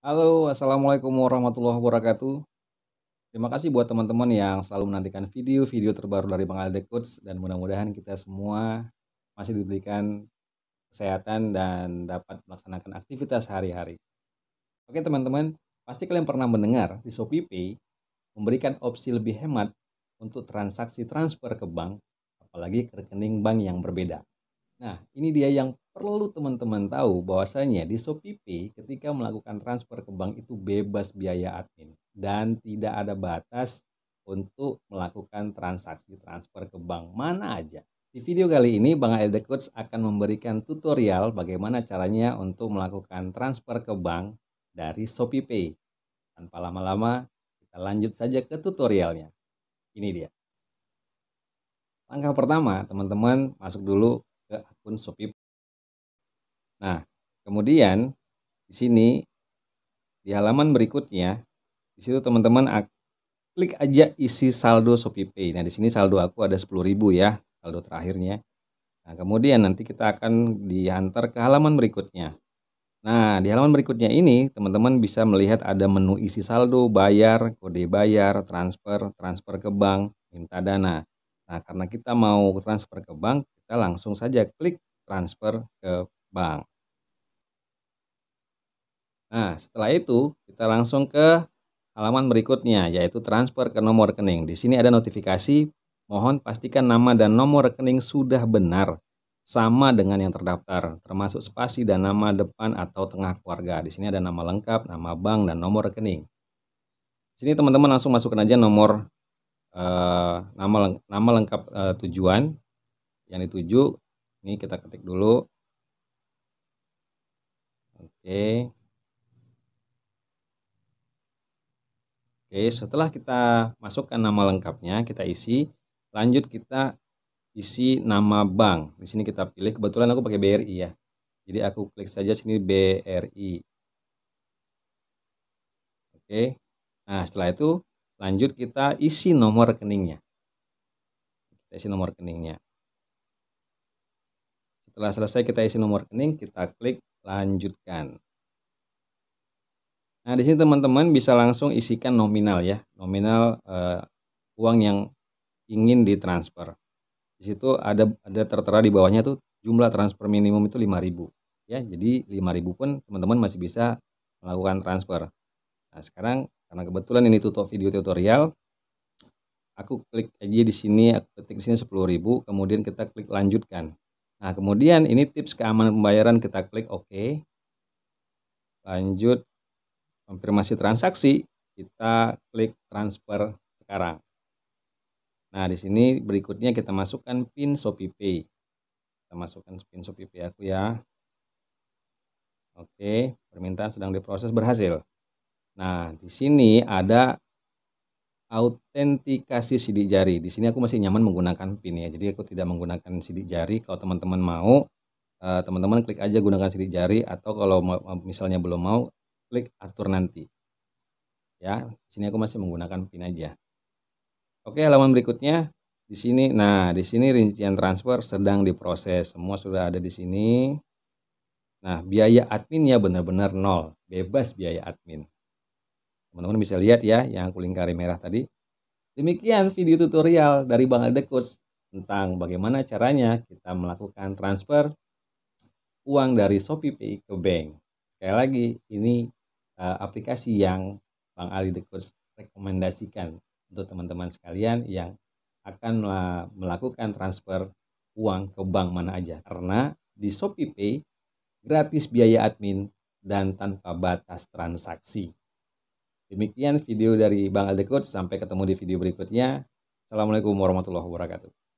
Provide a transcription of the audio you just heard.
Halo, Assalamualaikum warahmatullahi wabarakatuh. Terima kasih buat teman-teman yang selalu menantikan video-video terbaru dari Bang Alde Coach dan mudah-mudahan kita semua masih diberikan kesehatan dan dapat melaksanakan aktivitas sehari-hari. Oke teman-teman, pasti kalian pernah mendengar di Shopee memberikan opsi lebih hemat untuk transaksi transfer ke bank, apalagi ke rekening bank yang berbeda. Nah, ini dia yang perlu teman-teman tahu bahwasanya di ShopeePay ketika melakukan transfer ke bank itu bebas biaya admin dan tidak ada batas untuk melakukan transaksi transfer ke bank mana aja. Di video kali ini, Bang Ede Coach akan memberikan tutorial bagaimana caranya untuk melakukan transfer ke bank dari ShopeePay. Tanpa lama-lama, kita lanjut saja ke tutorialnya. Ini dia. Langkah pertama, teman-teman masuk dulu ke akun Shopee. Nah, kemudian di sini di halaman berikutnya di situ teman-teman klik aja isi saldo Shopee Pay. Nah, di sini saldo aku ada 10.000 ya, saldo terakhirnya. Nah, kemudian nanti kita akan diantar ke halaman berikutnya. Nah, di halaman berikutnya ini teman-teman bisa melihat ada menu isi saldo, bayar, kode bayar, transfer, transfer ke bank, minta dana. Nah, karena kita mau transfer ke bank, kita langsung saja klik transfer ke bank. Nah, setelah itu kita langsung ke halaman berikutnya yaitu transfer ke nomor rekening. Di sini ada notifikasi mohon pastikan nama dan nomor rekening sudah benar sama dengan yang terdaftar, termasuk spasi dan nama depan atau tengah keluarga. Di sini ada nama lengkap, nama bank dan nomor rekening. Di sini teman-teman langsung masukkan aja nomor eh, nama nama lengkap eh, tujuan, yang dituju ini kita ketik dulu oke oke setelah kita masukkan nama lengkapnya kita isi lanjut kita isi nama bank di sini kita pilih kebetulan aku pakai BRI ya jadi aku klik saja sini BRI oke nah setelah itu lanjut kita isi nomor rekeningnya kita isi nomor rekeningnya setelah selesai kita isi nomor rekening, kita klik lanjutkan. Nah, di sini teman-teman bisa langsung isikan nominal ya, nominal uh, uang yang ingin ditransfer. Di situ ada ada tertera di bawahnya tuh jumlah transfer minimum itu 5000 ya. Jadi 5000 pun teman-teman masih bisa melakukan transfer. Nah, sekarang karena kebetulan ini tutup video tutorial, aku klik aja di sini, aku ketik di sini 10.000, kemudian kita klik lanjutkan. Nah, kemudian ini tips keamanan pembayaran kita klik OK. Lanjut konfirmasi transaksi, kita klik transfer sekarang. Nah, di sini berikutnya kita masukkan PIN Shopee Pay Kita masukkan PIN Shopee Pay aku ya. Oke, permintaan sedang diproses berhasil. Nah, di sini ada autentikasi sidik jari. Di sini aku masih nyaman menggunakan PIN ya. Jadi aku tidak menggunakan sidik jari. Kalau teman-teman mau, eh, teman-teman klik aja gunakan sidik jari atau kalau misalnya belum mau, klik atur nanti. Ya, di sini aku masih menggunakan PIN aja. Oke, halaman berikutnya di sini. Nah, di sini rincian transfer sedang diproses. Semua sudah ada di sini. Nah, biaya adminnya benar-benar nol, bebas biaya admin. Teman-teman bisa lihat ya yang aku lingkari merah tadi. Demikian video tutorial dari Bang Ade Coach tentang bagaimana caranya kita melakukan transfer uang dari ShopeePay ke bank. Sekali lagi, ini uh, aplikasi yang Bang Ali Dekus rekomendasikan untuk teman-teman sekalian yang akan melakukan transfer uang ke bank mana aja. Karena di ShopeePay gratis biaya admin dan tanpa batas transaksi. Demikian video dari Bang Aldekut, sampai ketemu di video berikutnya. Assalamualaikum warahmatullahi wabarakatuh.